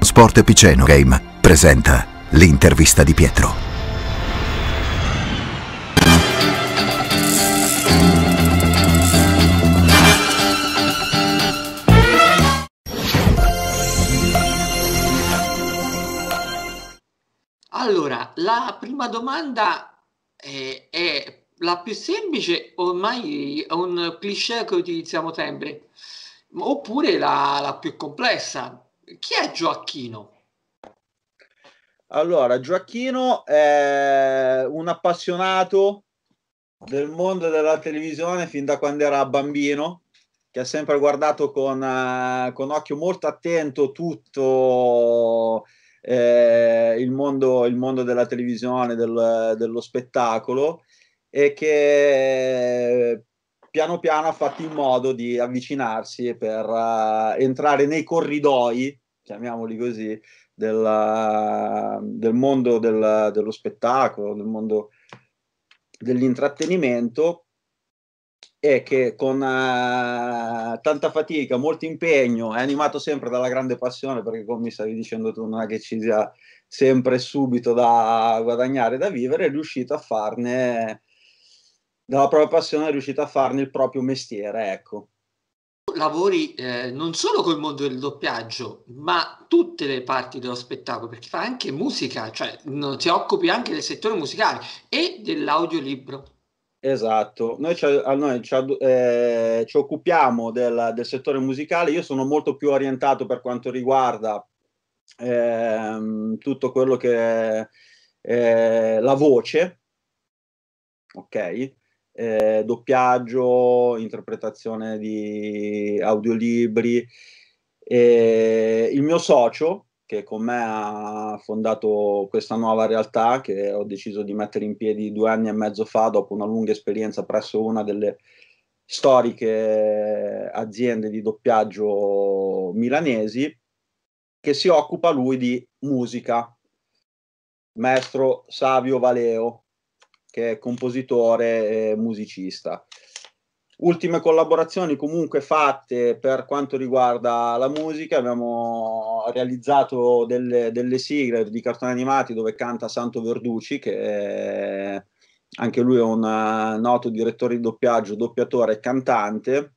Sport Piceno Game presenta l'intervista di Pietro. Allora, la prima domanda è, eh, è la più semplice, ormai è un cliché che utilizziamo sempre, oppure la, la più complessa chi è Gioacchino? Allora, Gioacchino è un appassionato del mondo della televisione fin da quando era bambino, che ha sempre guardato con, eh, con occhio molto attento tutto eh, il, mondo, il, mondo, della televisione, del, dello spettacolo e che piano piano ha fatto in modo di avvicinarsi per uh, entrare nei corridoi chiamiamoli così, della, del mondo del, dello spettacolo, del mondo dell'intrattenimento e che con uh, tanta fatica, molto impegno, è animato sempre dalla grande passione, perché come mi stavi dicendo tu, non è che ci sia sempre subito da guadagnare, da vivere, è riuscito a farne, dalla propria passione, è riuscito a farne il proprio mestiere, ecco lavori eh, non solo col mondo del doppiaggio, ma tutte le parti dello spettacolo, perché fa anche musica, cioè no, ti occupi anche del settore musicale e dell'audiolibro. Esatto, noi, ci, noi ci, eh, ci occupiamo del, del, settore musicale, io sono molto più orientato per quanto riguarda eh, tutto quello che è eh, la voce, ok? eh, doppiaggio, interpretazione di audiolibri. E il mio socio, che con me ha fondato questa nuova realtà che ho deciso di mettere in piedi due anni e mezzo fa dopo una lunga esperienza presso una delle storiche aziende di doppiaggio milanesi, che si occupa lui di musica, maestro Savio Valeo, che è compositore e musicista. Ultime collaborazioni comunque fatte per quanto riguarda la musica, abbiamo realizzato delle, delle sigle di cartoni animati dove canta Santo Verducci, che è, anche lui è un eh, noto direttore di doppiaggio, doppiatore e cantante,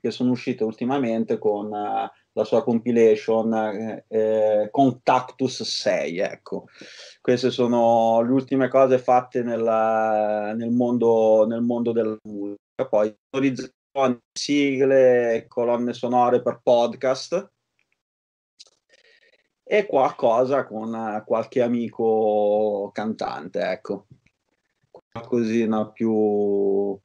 che sono uscite ultimamente con eh, la sua compilation eh, eh Contactus 6, ecco. Queste sono le ultime cose fatte nella, nel, mondo, nel mondo della musica. Poi autorizzazioni, sigle, colonne sonore per podcast e qualcosa con eh, qualche amico cantante, ecco. Qualcosina più,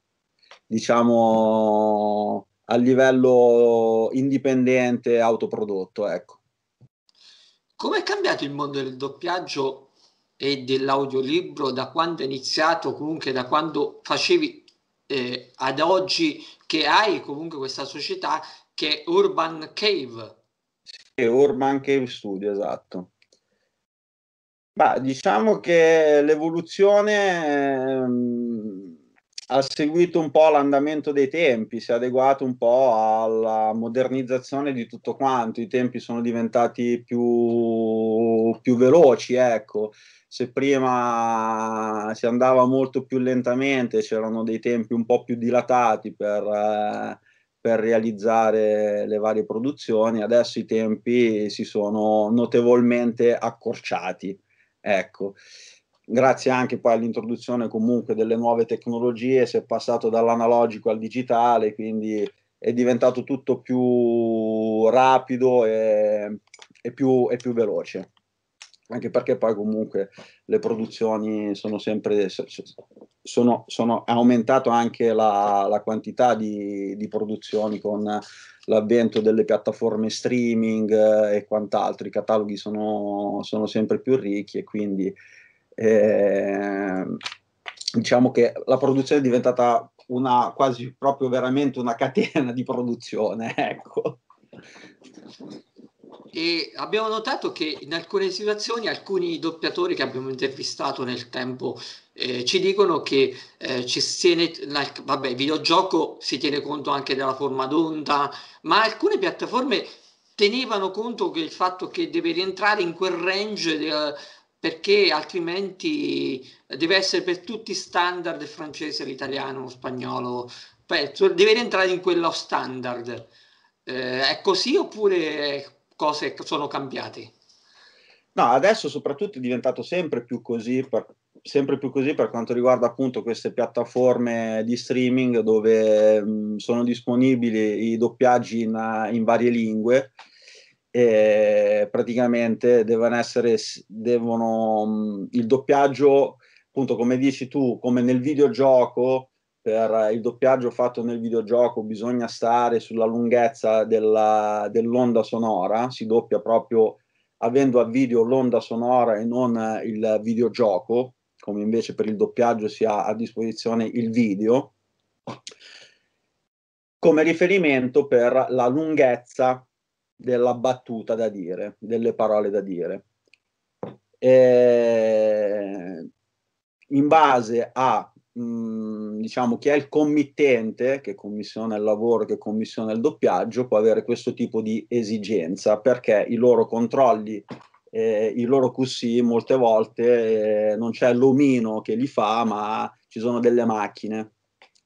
diciamo, a livello indipendente, autoprodotto. Ecco. Come è cambiato il mondo del doppiaggio e dell'audiolibro da quando è iniziato, comunque da quando facevi eh, ad oggi che hai comunque questa società che è Urban Cave? Sì, Urban Cave Studio, esatto. Bah, diciamo che l'evoluzione... Ehm ha seguito un po' l'andamento dei tempi, si è adeguato un po' alla modernizzazione di tutto quanto, i tempi sono diventati più, più veloci, ecco. Se prima si andava molto più lentamente, c'erano dei tempi un po' più dilatati per, eh, per realizzare le varie produzioni, adesso i tempi si sono notevolmente accorciati. Ecco grazie anche poi all'introduzione comunque delle nuove tecnologie, si è passato dall'analogico al digitale, quindi è diventato tutto più rapido e, e, più, e più, veloce. Anche perché poi comunque le produzioni sono sempre, sono, sono aumentato anche la, la quantità di, di, produzioni con l'avvento delle piattaforme streaming eh, e quant'altro, i cataloghi sono, sono sempre più ricchi e quindi eh, diciamo che la produzione è diventata una quasi proprio veramente una catena di produzione, ecco. E abbiamo notato che in alcune situazioni alcuni doppiatori che abbiamo intervistato nel tempo eh, ci dicono che eh, ci tiene, vabbè, il videogioco si tiene conto anche della forma d'onda, ma alcune piattaforme tenevano conto che il fatto che deve rientrare in quel range del, perché altrimenti eh, deve essere per tutti standard francese, l'italiano, lo spagnolo, deve entrare in quello standard. Eh, è così oppure cose sono cambiate? No, adesso soprattutto è diventato sempre più così per, sempre più così per quanto riguarda appunto queste piattaforme di streaming dove mh, mm, sono disponibili i doppiaggi in, in varie lingue e praticamente devono essere devono, mm, il doppiaggio appunto come dici tu come nel videogioco per il doppiaggio fatto nel videogioco bisogna stare sulla lunghezza della, dell'onda sonora si doppia proprio avendo a video l'onda sonora e non il videogioco come invece per il doppiaggio si ha a disposizione il video come riferimento per la lunghezza della battuta da dire, delle parole da dire. E in base a mh, mm, diciamo chi è il committente che commissiona il lavoro, che commissiona il doppiaggio, può avere questo tipo di esigenza perché i loro controlli, eh, i loro QC molte volte eh, non c'è l'omino che li fa, ma ci sono delle macchine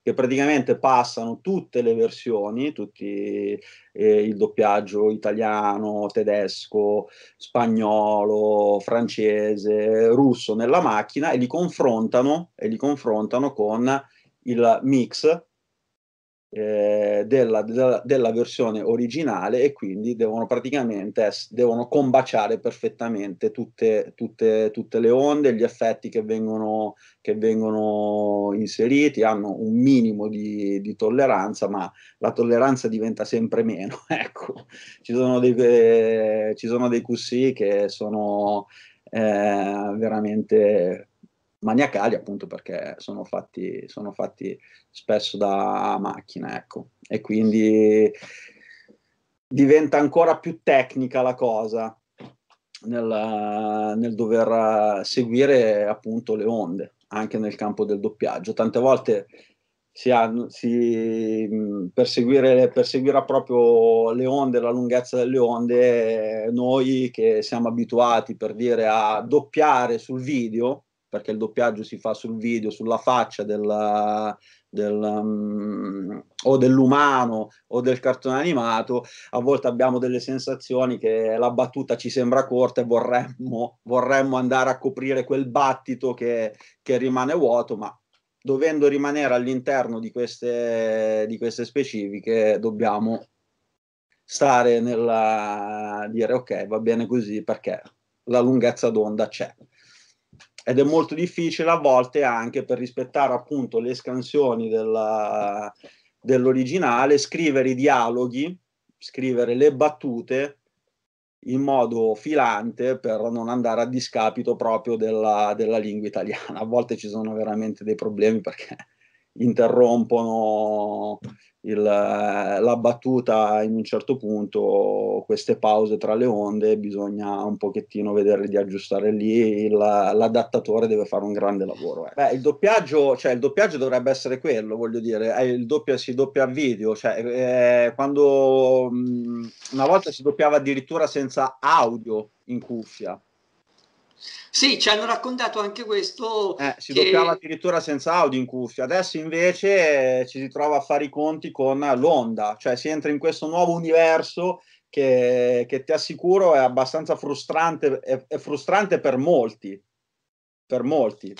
che praticamente passano tutte le versioni, tutti, eh, il doppiaggio italiano, tedesco, spagnolo, francese, russo nella macchina e li confrontano, e li confrontano con il mix eh, della, della, della, versione originale e quindi devono praticamente devono combaciare perfettamente tutte, tutte, tutte le onde, gli effetti che vengono, che vengono inseriti, hanno un minimo di, di, tolleranza, ma la tolleranza diventa sempre meno. ecco, ci sono dei, eh, ci sono dei QC che sono eh, veramente maniacali appunto perché sono fatti, sono fatti spesso da macchina, ecco. E quindi diventa ancora più tecnica la cosa nel, nel dover seguire appunto le onde, anche nel campo del doppiaggio. Tante volte si, ha, si per, seguire, per, seguire, proprio le onde, la lunghezza delle onde, noi che siamo abituati per dire a doppiare sul video, perché il doppiaggio si fa sul video, sulla faccia della, del, um, o dell'umano o del cartone animato, a volte abbiamo delle sensazioni che la battuta ci sembra corta e vorremmo, vorremmo andare a coprire quel battito che, che rimane vuoto, ma dovendo rimanere all'interno di queste, di queste specifiche dobbiamo stare nel dire ok va bene così perché la lunghezza d'onda c'è ed è molto difficile a volte anche per rispettare appunto le scansioni della, dell'originale, scrivere i dialoghi, scrivere le battute in modo filante per non andare a discapito proprio della, della lingua italiana. A volte ci sono veramente dei problemi perché interrompono il, la battuta in un certo punto, queste pause tra le onde, bisogna un pochettino vedere di aggiustare lì, il, l'adattatore deve fare un grande lavoro. Eh. Beh, il doppiaggio, cioè, il doppiaggio dovrebbe essere quello, voglio dire, eh, il doppia, si doppia video, cioè, eh, quando mh, mm, una volta si doppiava addirittura senza audio in cuffia sì, ci hanno raccontato anche questo. Eh, si che... doppiava addirittura senza audio in cuffia, adesso invece eh, ci si trova a fare i conti con l'onda, cioè si entra in questo nuovo universo che, che ti assicuro è abbastanza frustrante, è, è frustrante per molti, per molti,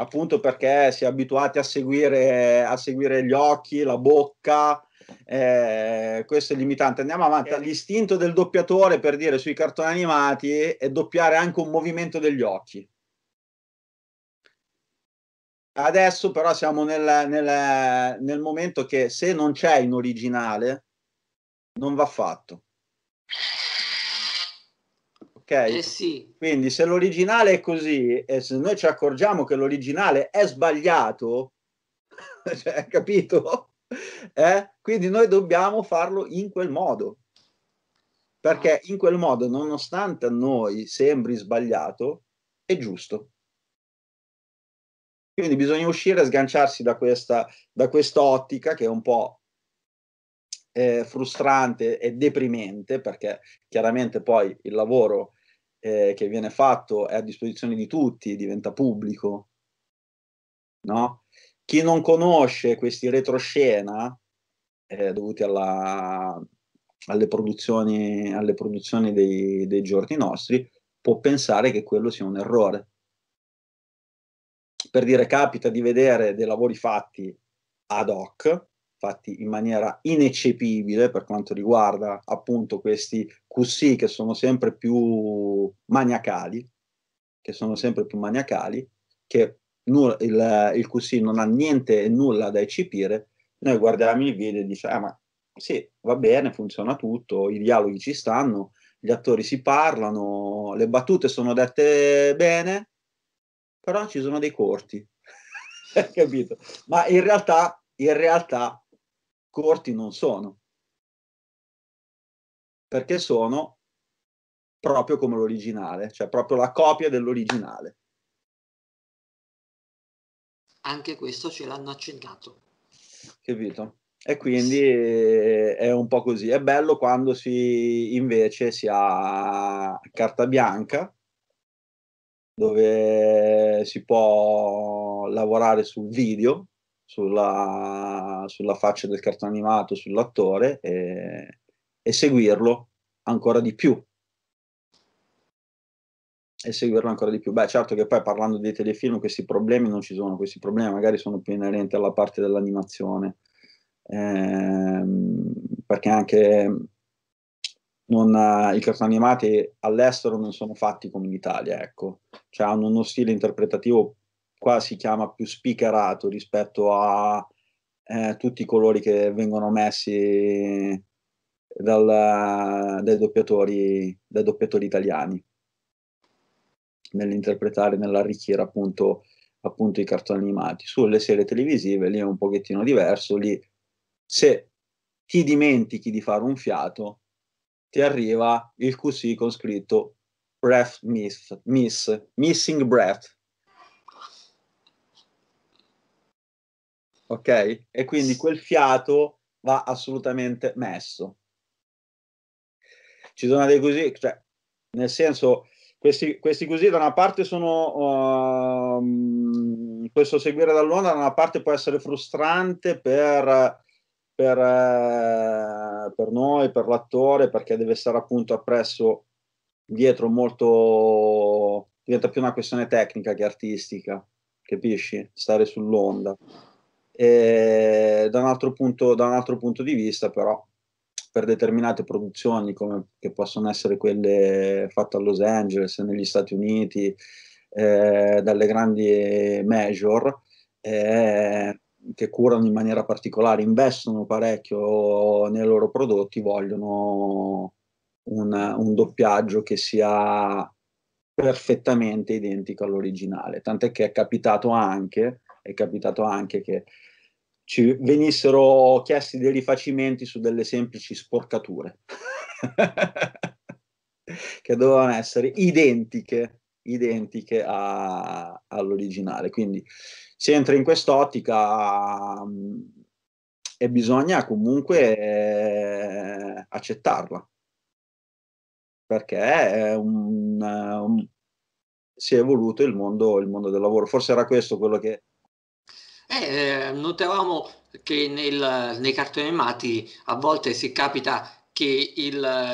appunto perché si è abituati a seguire, a seguire gli occhi, la bocca, eh, questo è limitante. Andiamo avanti. L'istinto del doppiatore per dire sui cartoni animati è doppiare anche un movimento degli occhi. Adesso però siamo nel, nel, nel momento che se non c'è in originale non va fatto. Ok? Eh sì. Quindi se l'originale è così e se noi ci accorgiamo che l'originale è sbagliato, cioè, capito? Eh? Quindi noi dobbiamo farlo in quel modo, perché in quel modo, nonostante a noi sembri sbagliato, è giusto. Quindi bisogna uscire e sganciarsi da questa, da questa ottica che è un po' eh, frustrante e deprimente, perché chiaramente poi il lavoro eh, che viene fatto è a disposizione di tutti, diventa pubblico, no? chi non conosce questi retroscena, eh, dovuti alla, alle produzioni, alle produzioni dei, dei, giorni nostri, può pensare che quello sia un errore. Per dire, capita di vedere dei lavori fatti ad hoc, fatti in maniera ineccepibile per quanto riguarda appunto questi QC che sono sempre più maniacali, che sono sempre più maniacali, che nulla, il, il QC non ha niente e nulla da eccepire, noi guardiamo il video e diciamo, ah, ma sì, va bene, funziona tutto, i dialoghi ci stanno, gli attori si parlano, le battute sono dette bene, però ci sono dei corti, capito? Ma in realtà, in realtà corti non sono, perché sono proprio come l'originale, cioè proprio la copia dell'originale anche questo ce l'hanno accennato. Capito? E quindi è un po' così. È bello quando si invece si ha carta bianca dove si può lavorare sul video, sulla, sulla faccia del cartone animato, sull'attore e, e seguirlo ancora di più e seguirlo ancora di più. Beh, certo che poi parlando dei telefilm questi problemi non ci sono, questi problemi magari sono più inerenti alla parte dell'animazione, eh, perché anche non, i cartoni animati all'estero non sono fatti come in Italia, ecco, cioè hanno uno stile interpretativo qua si chiama più spiccherato rispetto a eh, tutti i colori che vengono messi dal, dai, doppiatori, dai doppiatori italiani nell'interpretare, nell'arricchire appunto, appunto i cartoni animati. Sulle serie televisive lì è un pochettino diverso, lì se ti dimentichi di fare un fiato, ti arriva il QC con scritto breath miss, miss missing breath. Ok? E quindi quel fiato va assolutamente messo. Ci sono dei così, cioè, nel senso, questi, questi così da una parte sono uh, questo seguire dall'onda da una parte può essere frustrante per, per, uh, per noi, per l'attore, perché deve stare appunto appresso dietro molto diventa più una questione tecnica che artistica, capisci? Stare sull'onda. E da un, punto, da un altro punto di vista, però, per determinate produzioni come che possono essere quelle fatte a Los Angeles, negli Stati Uniti, eh, dalle grandi major eh, che curano in maniera particolare, investono parecchio nei loro prodotti, vogliono un, un doppiaggio che sia perfettamente identico all'originale. Tant'è che è capitato anche, è capitato anche che ci venissero chiesti dei rifacimenti su delle semplici sporcature che dovevano essere identiche, identiche a, all'originale. Quindi si entra in quest'ottica mh, mm, e bisogna comunque eh, accettarla perché è un, un, si è evoluto il mondo, il mondo del lavoro. Forse era questo quello che eh, notavamo che nel, nei cartoni animati a volte si capita che i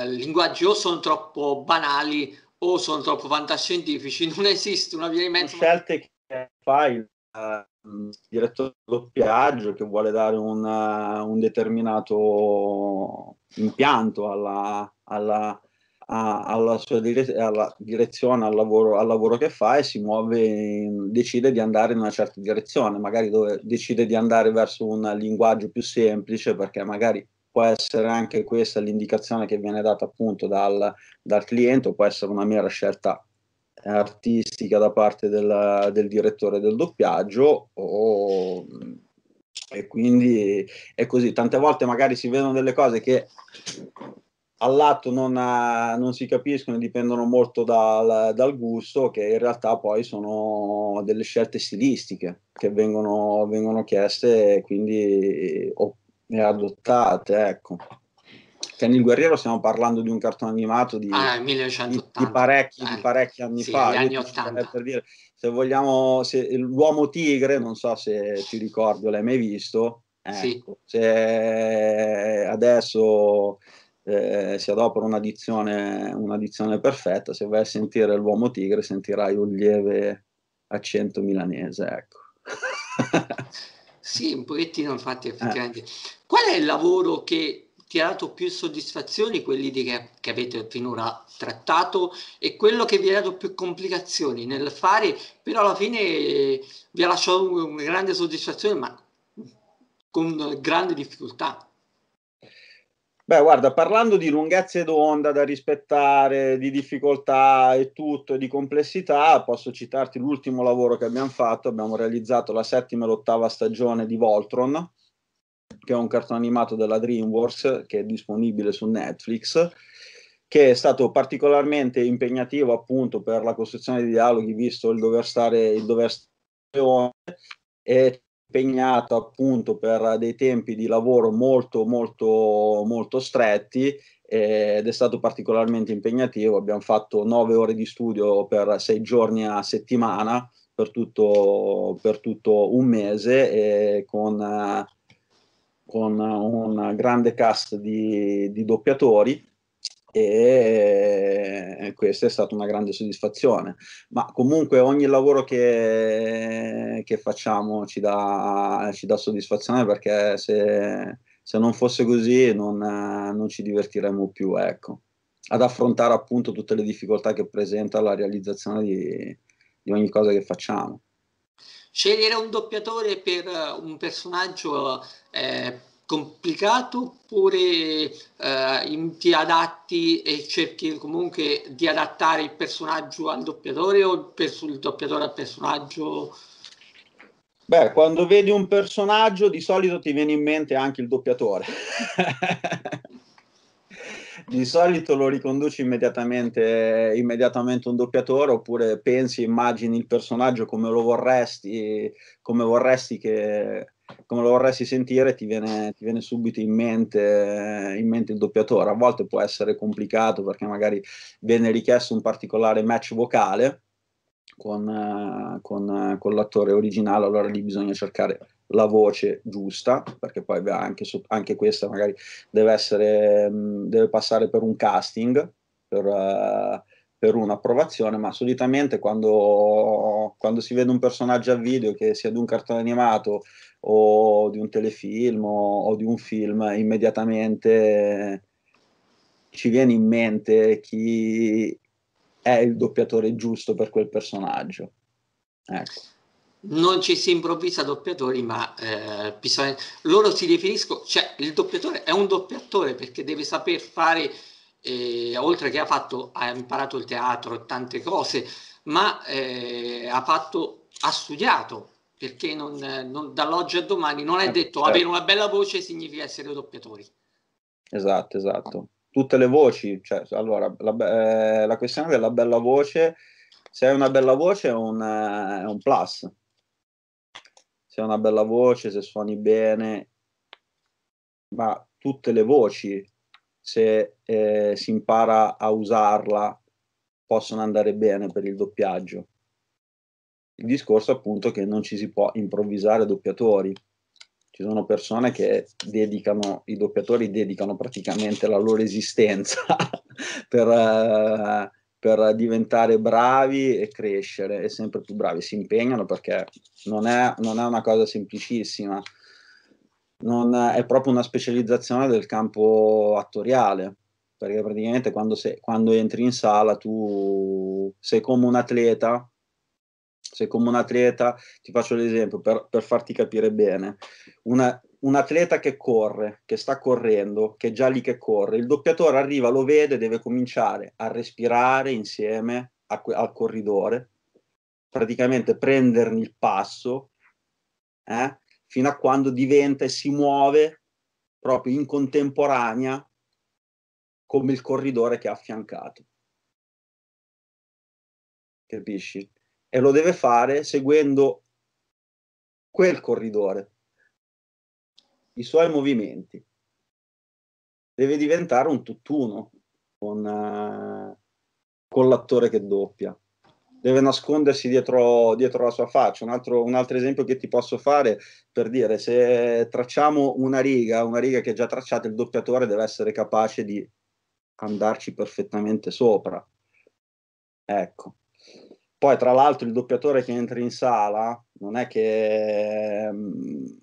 linguaggi o sono troppo banali o sono troppo fantascientifici, non esiste una via di mezzo. Scelte che fa il ehm, direttore di doppiaggio che vuole dare un, un determinato impianto alla, alla a, alla sua dire, alla direzione, al lavoro, al lavoro, che fa e si muove, in, decide di andare in una certa direzione, magari dove decide di andare verso un linguaggio più semplice perché magari può essere anche questa l'indicazione che viene data appunto dal, dal cliente o può essere una mera scelta artistica da parte del, del direttore del doppiaggio o e quindi è così. Tante volte magari si vedono delle cose che all'atto non, eh, non si capiscono dipendono molto dal, dal, gusto, che in realtà poi sono delle scelte stilistiche che vengono, vengono chieste e quindi e adottate. Ecco. Che nel Guerriero stiamo parlando di un cartone animato di, ah, di, di, parecchi, eh, di parecchi, anni sì, fa. Anni per dire, se vogliamo, se, l'uomo tigre, non so se ti ricordo, l'hai mai visto, ecco, sì. se adesso eh, si adopera un'addizione, dizione, perfetta, se vai a sentire l'uomo tigre sentirai un lieve accento milanese, ecco. sì, un pochettino infatti eh. effettivamente. Eh. Qual è il lavoro che ti ha dato più soddisfazioni, quelli che, che, avete finora trattato e quello che vi ha dato più complicazioni nel fare, però alla fine eh, vi ha lasciato una grande soddisfazione, ma con grande difficoltà? Beh, guarda, parlando di lunghezze d'onda da rispettare, di difficoltà e tutto, di complessità, posso citarti l'ultimo lavoro che abbiamo fatto, abbiamo realizzato la settima e l'ottava stagione di Voltron, che è un cartone animato della DreamWorks che è disponibile su Netflix, che è stato particolarmente impegnativo appunto per la costruzione di dialoghi, visto il dover stare, il dover stare e impegnato appunto per dei tempi di lavoro molto molto molto stretti eh, ed è stato particolarmente impegnativo. Abbiamo fatto nove ore di studio per sei giorni a settimana per tutto, per tutto un mese con, con, un grande cast di, di doppiatori e questa è stata una grande soddisfazione. Ma comunque ogni lavoro che, che facciamo ci dà, ci dà, soddisfazione perché se, se non fosse così non, non, ci divertiremmo più, ecco, ad affrontare appunto tutte le difficoltà che presenta la realizzazione di, di ogni cosa che facciamo. Scegliere un doppiatore per un personaggio eh, complicato oppure eh, ti adatti e cerchi comunque di adattare il personaggio al doppiatore o il, pers- il doppiatore al personaggio? Beh, quando vedi un personaggio di solito ti viene in mente anche il doppiatore. di solito lo riconduci immediatamente, immediatamente un doppiatore oppure pensi, immagini il personaggio come lo vorresti, come vorresti che, come lo vorresti sentire ti viene, ti viene subito in mente, in mente, il doppiatore. A volte può essere complicato perché magari viene richiesto un particolare match vocale con, con, con l'attore originale, allora lì bisogna cercare la voce giusta, perché poi anche, anche questa magari deve, essere, deve passare per un casting. Per, uh, per un'approvazione, ma solitamente quando, quando, si vede un personaggio a video, che sia di un cartone animato o di un telefilm o, o di un film, immediatamente ci viene in mente chi è il doppiatore giusto per quel personaggio. Ecco non ci si improvvisa doppiatori, ma eh, bisogna... loro si definiscono, cioè il doppiatore è un doppiatore perché deve saper fare e, oltre che ha, fatto, ha imparato il teatro, e tante cose, ma eh, ha, fatto, ha studiato perché non, non, dall'oggi al domani non è eh, detto certo. avere una bella voce significa essere doppiatori. Esatto, esatto. Tutte le voci, cioè, allora, la, eh, la, questione della bella voce, se hai una bella voce è un, eh, è un plus. Se hai una bella voce, se suoni bene, ma tutte le voci se eh, si impara a usarla possono andare bene per il doppiaggio. Il discorso appunto è che non ci si può improvvisare doppiatori. Ci sono persone che dedicano, i doppiatori dedicano praticamente la loro esistenza per, eh, per diventare bravi e crescere e sempre più bravi. Si impegnano perché non è, non è una cosa semplicissima non è proprio una specializzazione del campo attoriale, perché praticamente quando, sei, quando entri in sala tu sei come un atleta, sei come un atleta, ti faccio l'esempio per, per farti capire bene, una, un atleta che corre, che sta correndo, che è già lì che corre, il doppiatore arriva, lo vede, deve cominciare a respirare insieme a, al corridore, praticamente prenderne il passo, eh? fino a quando diventa e si muove proprio in contemporanea come il corridore che ha affiancato. Capisci? E lo deve fare seguendo quel corridore, i suoi movimenti. Deve diventare un tutt'uno con, uh, con l'attore che doppia deve nascondersi dietro, dietro la sua faccia. Un altro, un altro, esempio che ti posso fare per dire se tracciamo una riga, una riga che è già tracciata, il doppiatore deve essere capace di andarci perfettamente sopra. Ecco. Poi tra l'altro il doppiatore che entra in sala non è che mh, ehm,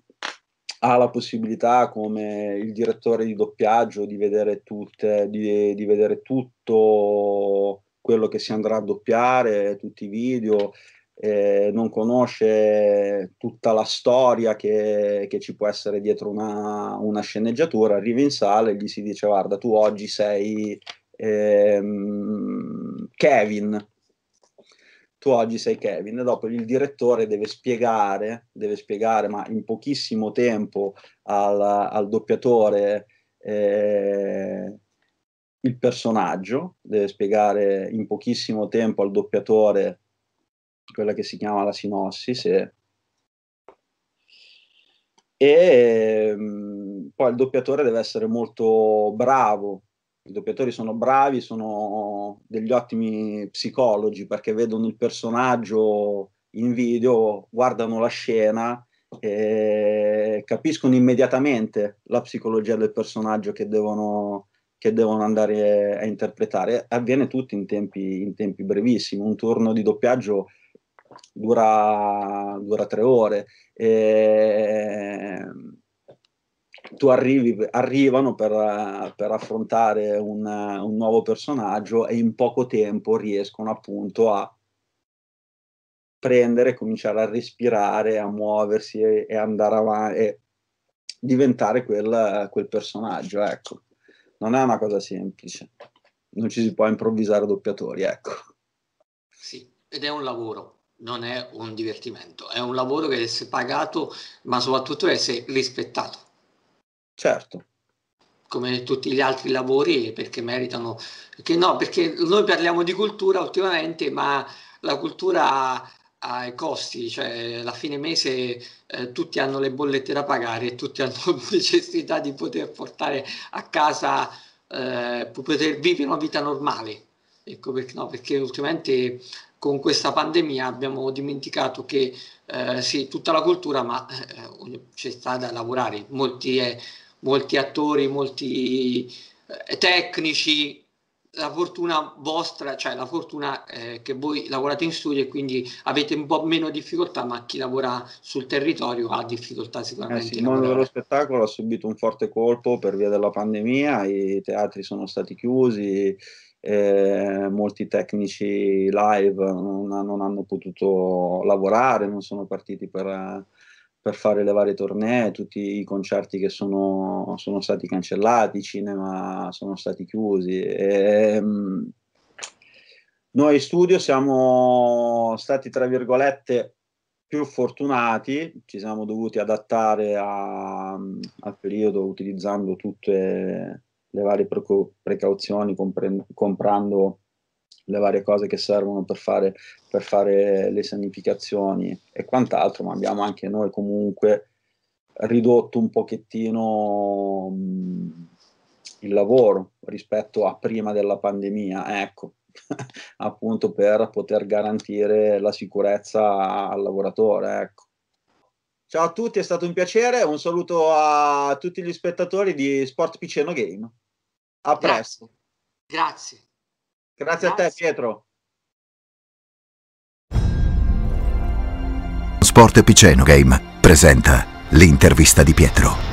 ha la possibilità come il direttore di doppiaggio di vedere, tutte, di, di vedere tutto quello che si andrà a doppiare, tutti i video, eh, non conosce tutta la storia che, che ci può essere dietro una, una, sceneggiatura, arriva in sala e gli si dice guarda tu oggi sei ehm, Kevin, tu oggi sei Kevin e dopo il direttore deve spiegare, deve spiegare ma in pochissimo tempo al, al doppiatore eh, il personaggio, deve spiegare in pochissimo tempo al doppiatore quella che si chiama la sinossi, se... e mm, poi il doppiatore deve essere molto bravo. I doppiatori sono bravi, sono degli ottimi psicologi perché vedono il personaggio in video, guardano la scena e capiscono immediatamente la psicologia del personaggio che devono che devono andare a interpretare. Avviene tutto in tempi, in tempi brevissimi, un turno di doppiaggio dura, dura tre ore. E tu arrivi, arrivano per, per affrontare un, un, nuovo personaggio e in poco tempo riescono appunto a prendere, cominciare a respirare, a muoversi e, e andare avanti e diventare quel, quel personaggio. Ecco non è una cosa semplice. Non ci si può improvvisare doppiatori, ecco. Sì, ed è un lavoro, non è un divertimento, è un lavoro che deve essere pagato, ma soprattutto deve essere rispettato. Certo. Come tutti gli altri lavori, perché meritano... Perché no, perché noi parliamo di cultura ultimamente, ma la cultura ai costi, cioè alla fine mese eh, tutti hanno le bollette da pagare e tutti hanno necessità di poter portare a casa, eh, poter vivere una vita normale. Ecco perché no, perché ultimamente con questa pandemia abbiamo dimenticato che eh, sì, tutta la cultura, ma eh, c'è stata da lavorare, molti, eh, molti attori, molti eh, tecnici, la fortuna vostra, cioè la fortuna eh, che voi lavorate in studio e quindi avete un po' meno difficoltà, ma chi lavora sul territorio ha difficoltà sicuramente. Eh sì, il mondo dello spettacolo ha subito un forte colpo per via della pandemia, i teatri sono stati chiusi, eh, molti tecnici live non, non, hanno potuto lavorare, non sono partiti per per fare le varie tournée, tutti i concerti che sono, sono stati cancellati, i cinema sono stati chiusi. E, um, noi studio siamo stati, tra virgolette, più fortunati, ci siamo dovuti adattare a, al periodo utilizzando tutte le varie precauzioni, comprendo, comprando le varie cose che servono per fare, per fare le sanificazioni e quant'altro, ma abbiamo anche noi comunque ridotto un pochettino mh, mm, il lavoro rispetto a prima della pandemia, ecco, appunto per poter garantire la sicurezza al lavoratore, ecco. Ciao a tutti, è stato un piacere, un saluto a tutti gli spettatori di Sport Piceno Game. A presto. Grazie. Grazie. Grazie a te Pietro. Sport Piceno Game presenta l'intervista di Pietro.